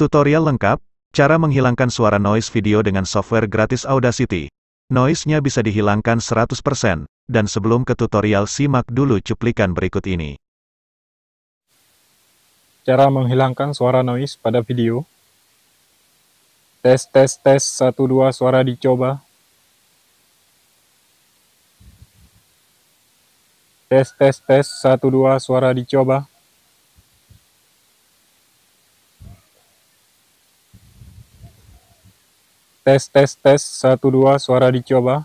Tutorial lengkap, cara menghilangkan suara noise video dengan software gratis Audacity. Noise-nya bisa dihilangkan 100%, dan sebelum ke tutorial simak dulu cuplikan berikut ini. Cara menghilangkan suara noise pada video. Tes tes tes satu dua suara dicoba. Tes tes tes satu dua suara dicoba. tes tes tes satu dua suara dicoba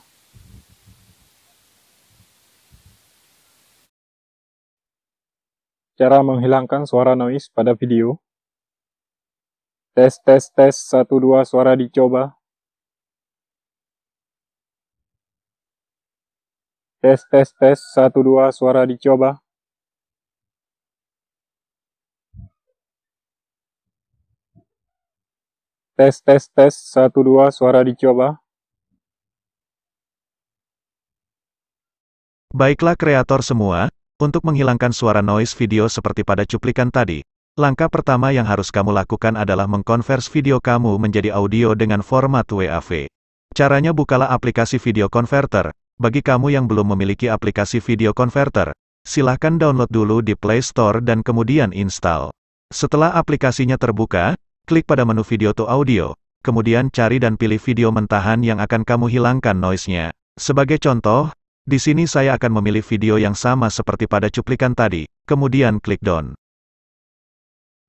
cara menghilangkan suara noise pada video tes tes tes satu dua suara dicoba tes tes tes satu dua suara dicoba Tes, tes, tes. Satu, dua, suara dicoba. Baiklah kreator semua, untuk menghilangkan suara noise video seperti pada cuplikan tadi, langkah pertama yang harus kamu lakukan adalah mengkonvers video kamu menjadi audio dengan format WAV. Caranya bukalah aplikasi video converter, bagi kamu yang belum memiliki aplikasi video converter, silahkan download dulu di Play Store dan kemudian install. Setelah aplikasinya terbuka, Klik pada menu video to audio, kemudian cari dan pilih video mentahan yang akan kamu hilangkan noise-nya. Sebagai contoh, di sini saya akan memilih video yang sama seperti pada cuplikan tadi, kemudian klik down.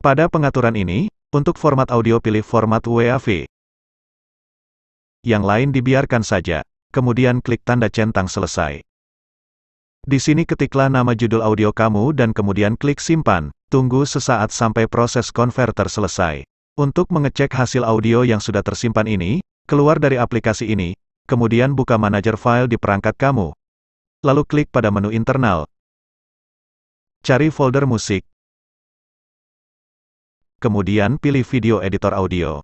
Pada pengaturan ini, untuk format audio pilih format WAV. Yang lain dibiarkan saja, kemudian klik tanda centang selesai. Di sini ketiklah nama judul audio kamu dan kemudian klik simpan, tunggu sesaat sampai proses konverter selesai. Untuk mengecek hasil audio yang sudah tersimpan ini, keluar dari aplikasi ini, kemudian buka manajer file di perangkat kamu. Lalu klik pada menu internal. Cari folder musik. Kemudian pilih video editor audio.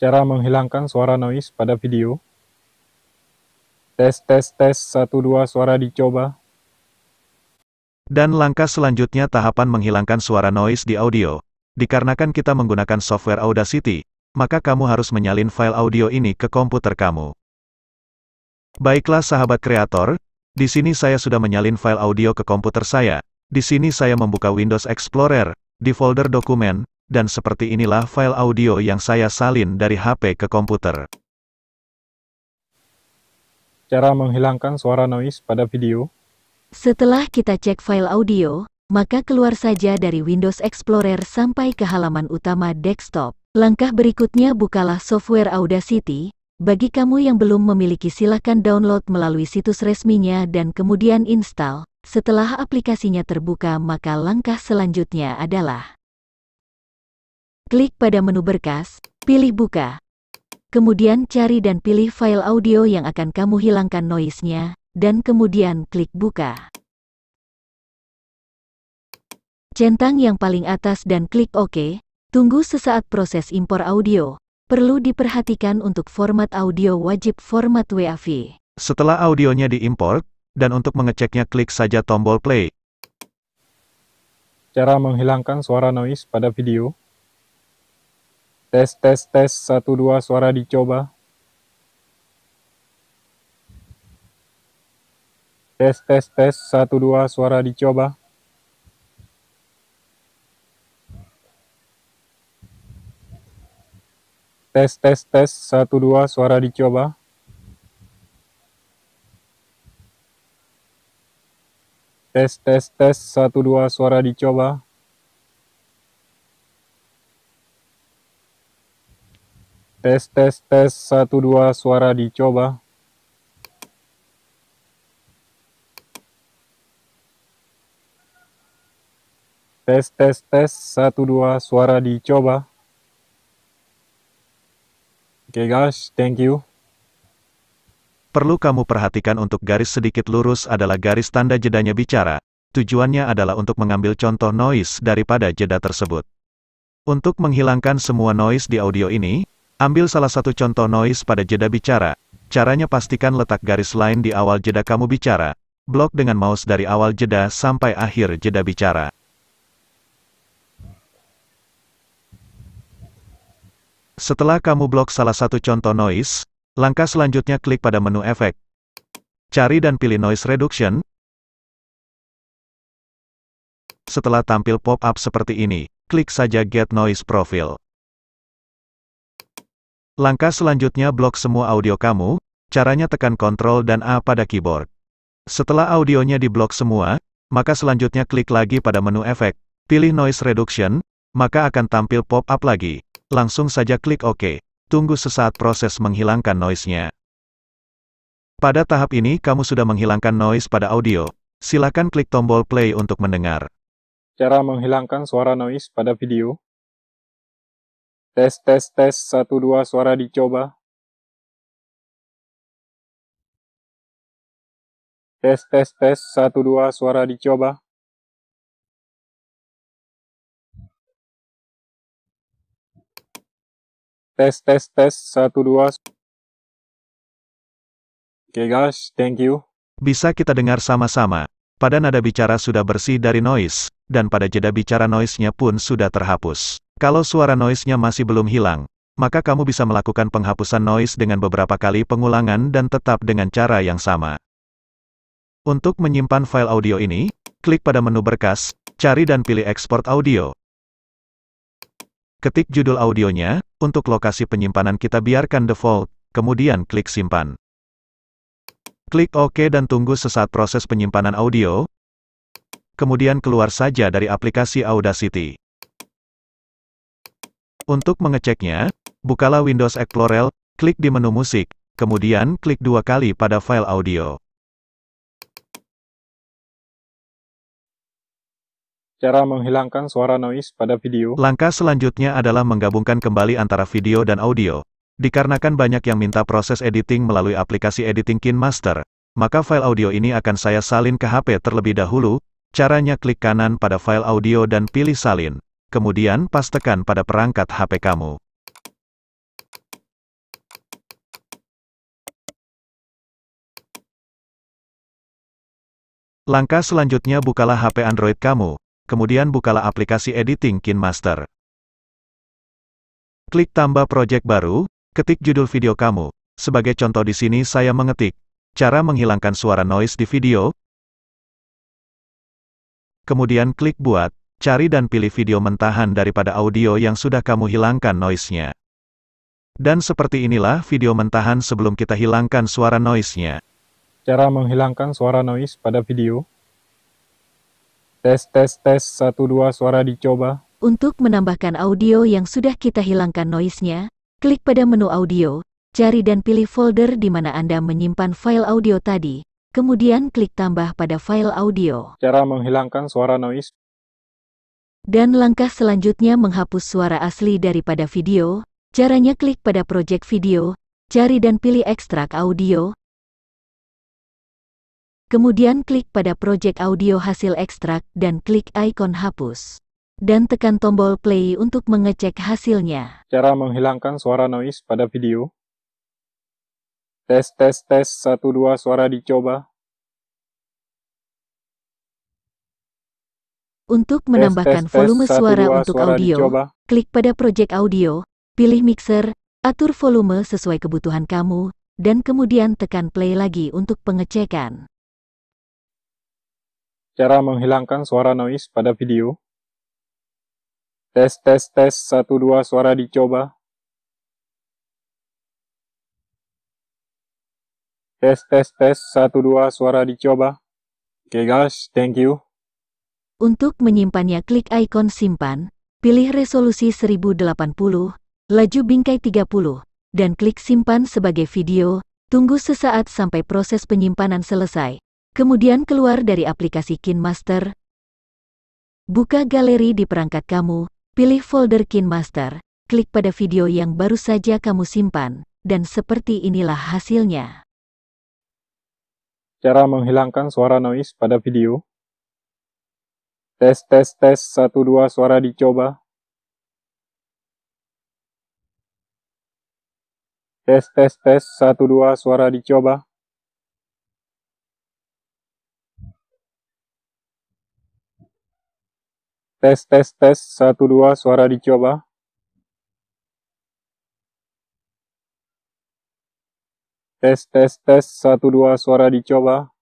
Cara menghilangkan suara noise pada video. Tes tes tes satu dua suara dicoba. Dan langkah selanjutnya tahapan menghilangkan suara noise di audio. Dikarenakan kita menggunakan software Audacity, maka kamu harus menyalin file audio ini ke komputer kamu. Baiklah sahabat kreator, di sini saya sudah menyalin file audio ke komputer saya. Di sini saya membuka Windows Explorer, di folder dokumen, dan seperti inilah file audio yang saya salin dari HP ke komputer. Cara menghilangkan suara noise pada video setelah kita cek file audio, maka keluar saja dari Windows Explorer sampai ke halaman utama desktop. Langkah berikutnya bukalah software Audacity. Bagi kamu yang belum memiliki silakan download melalui situs resminya dan kemudian install. Setelah aplikasinya terbuka maka langkah selanjutnya adalah Klik pada menu berkas, pilih buka. Kemudian cari dan pilih file audio yang akan kamu hilangkan noise-nya, dan kemudian klik buka. Centang yang paling atas dan klik OK, tunggu sesaat proses impor audio. Perlu diperhatikan untuk format audio wajib format WAV. Setelah audionya diimpor, dan untuk mengeceknya klik saja tombol play. Cara menghilangkan suara noise pada video. Tes tes tes satu dua suara dicoba. Tes, tes, tes. Satu, dua, suara dicoba. Tes, tes, tes. Satu, dua, suara dicoba. Tes, tes, tes. Satu, dua, suara dicoba. Tes, tes, tes. Satu, dua, suara dicoba. Tes, tes, tes. Satu, dua. Suara dicoba. Oke okay guys, thank you. Perlu kamu perhatikan untuk garis sedikit lurus adalah garis tanda jedanya bicara. Tujuannya adalah untuk mengambil contoh noise daripada jeda tersebut. Untuk menghilangkan semua noise di audio ini, ambil salah satu contoh noise pada jeda bicara. Caranya pastikan letak garis lain di awal jeda kamu bicara. Blok dengan mouse dari awal jeda sampai akhir jeda bicara. Setelah kamu blok salah satu contoh noise, langkah selanjutnya klik pada menu efek. Cari dan pilih noise reduction. Setelah tampil pop-up seperti ini, klik saja Get Noise Profile. Langkah selanjutnya blok semua audio kamu, caranya tekan Ctrl dan A pada keyboard. Setelah audionya diblok semua, maka selanjutnya klik lagi pada menu efek, pilih Noise Reduction, maka akan tampil pop-up lagi. Langsung saja klik OK. Tunggu sesaat proses menghilangkan noise-nya. Pada tahap ini kamu sudah menghilangkan noise pada audio. Silakan klik tombol play untuk mendengar. Cara menghilangkan suara noise pada video. Tes tes tes Satu dua suara dicoba. Tes tes tes Satu dua suara dicoba. tes tes tes satu dua oke okay guys thank you bisa kita dengar sama-sama pada nada bicara sudah bersih dari noise dan pada jeda bicara noise-nya pun sudah terhapus kalau suara noise-nya masih belum hilang maka kamu bisa melakukan penghapusan noise dengan beberapa kali pengulangan dan tetap dengan cara yang sama untuk menyimpan file audio ini klik pada menu berkas cari dan pilih export audio ketik judul audionya untuk lokasi penyimpanan kita biarkan default, kemudian klik simpan. Klik OK dan tunggu sesaat proses penyimpanan audio, kemudian keluar saja dari aplikasi Audacity. Untuk mengeceknya, bukalah Windows Explorer, klik di menu musik, kemudian klik dua kali pada file audio. Cara menghilangkan suara noise pada video. Langkah selanjutnya adalah menggabungkan kembali antara video dan audio. Dikarenakan banyak yang minta proses editing melalui aplikasi editing KineMaster, maka file audio ini akan saya salin ke HP terlebih dahulu. Caranya klik kanan pada file audio dan pilih salin. Kemudian pastekan pada perangkat HP kamu. Langkah selanjutnya bukalah HP Android kamu kemudian bukalah aplikasi editing Kinemaster. Klik tambah project baru, ketik judul video kamu. Sebagai contoh di sini saya mengetik, cara menghilangkan suara noise di video. Kemudian klik buat, cari dan pilih video mentahan daripada audio yang sudah kamu hilangkan noise-nya. Dan seperti inilah video mentahan sebelum kita hilangkan suara noise-nya. Cara menghilangkan suara noise pada video Tes tes tes satu dua suara dicoba. Untuk menambahkan audio yang sudah kita hilangkan noise-nya, klik pada menu audio, cari dan pilih folder di mana Anda menyimpan file audio tadi. Kemudian klik tambah pada file audio. Cara menghilangkan suara noise. Dan langkah selanjutnya menghapus suara asli daripada video. Caranya klik pada project video, cari dan pilih ekstrak audio, Kemudian klik pada project audio hasil ekstrak dan klik ikon hapus. Dan tekan tombol play untuk mengecek hasilnya. Cara menghilangkan suara noise pada video. Tes tes tes satu dua suara dicoba. Untuk menambahkan tes, tes, volume tes, suara 2, untuk suara audio, dicoba. klik pada project audio, pilih mixer, atur volume sesuai kebutuhan kamu, dan kemudian tekan play lagi untuk pengecekan. Cara menghilangkan suara noise pada video. Tes tes tes satu dua suara dicoba. Tes tes tes satu dua suara dicoba. Oke okay guys, thank you. Untuk menyimpannya klik ikon simpan, pilih resolusi 1080, laju bingkai 30, dan klik simpan sebagai video. Tunggu sesaat sampai proses penyimpanan selesai. Kemudian keluar dari aplikasi KinMaster. Buka galeri di perangkat kamu, pilih folder KinMaster, klik pada video yang baru saja kamu simpan, dan seperti inilah hasilnya. Cara menghilangkan suara noise pada video. Tes tes tes satu dua suara dicoba. Tes tes tes satu dua suara dicoba. Tes, tes, tes. Satu, dua. Suara dicoba. Tes, tes, tes. Satu, dua. Suara dicoba.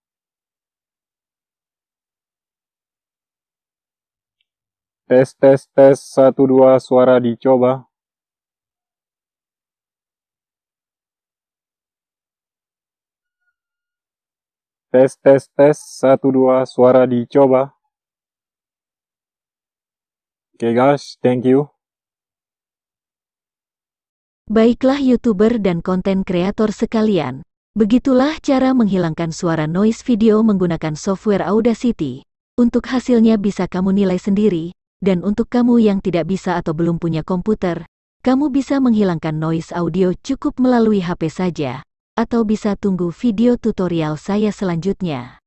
Tes, tes, tes. Satu, dua. Suara dicoba. Tes, tes, tes. Satu, dua. Suara dicoba. Okay guys, thank you. Baiklah YouTuber dan konten kreator sekalian. Begitulah cara menghilangkan suara noise video menggunakan software Audacity. Untuk hasilnya bisa kamu nilai sendiri, dan untuk kamu yang tidak bisa atau belum punya komputer, kamu bisa menghilangkan noise audio cukup melalui HP saja, atau bisa tunggu video tutorial saya selanjutnya.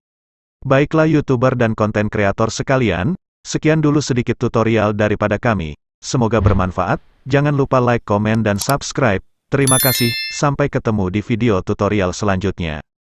Baiklah YouTuber dan konten kreator sekalian, Sekian dulu sedikit tutorial daripada kami, semoga bermanfaat, jangan lupa like, komen dan subscribe, terima kasih, sampai ketemu di video tutorial selanjutnya.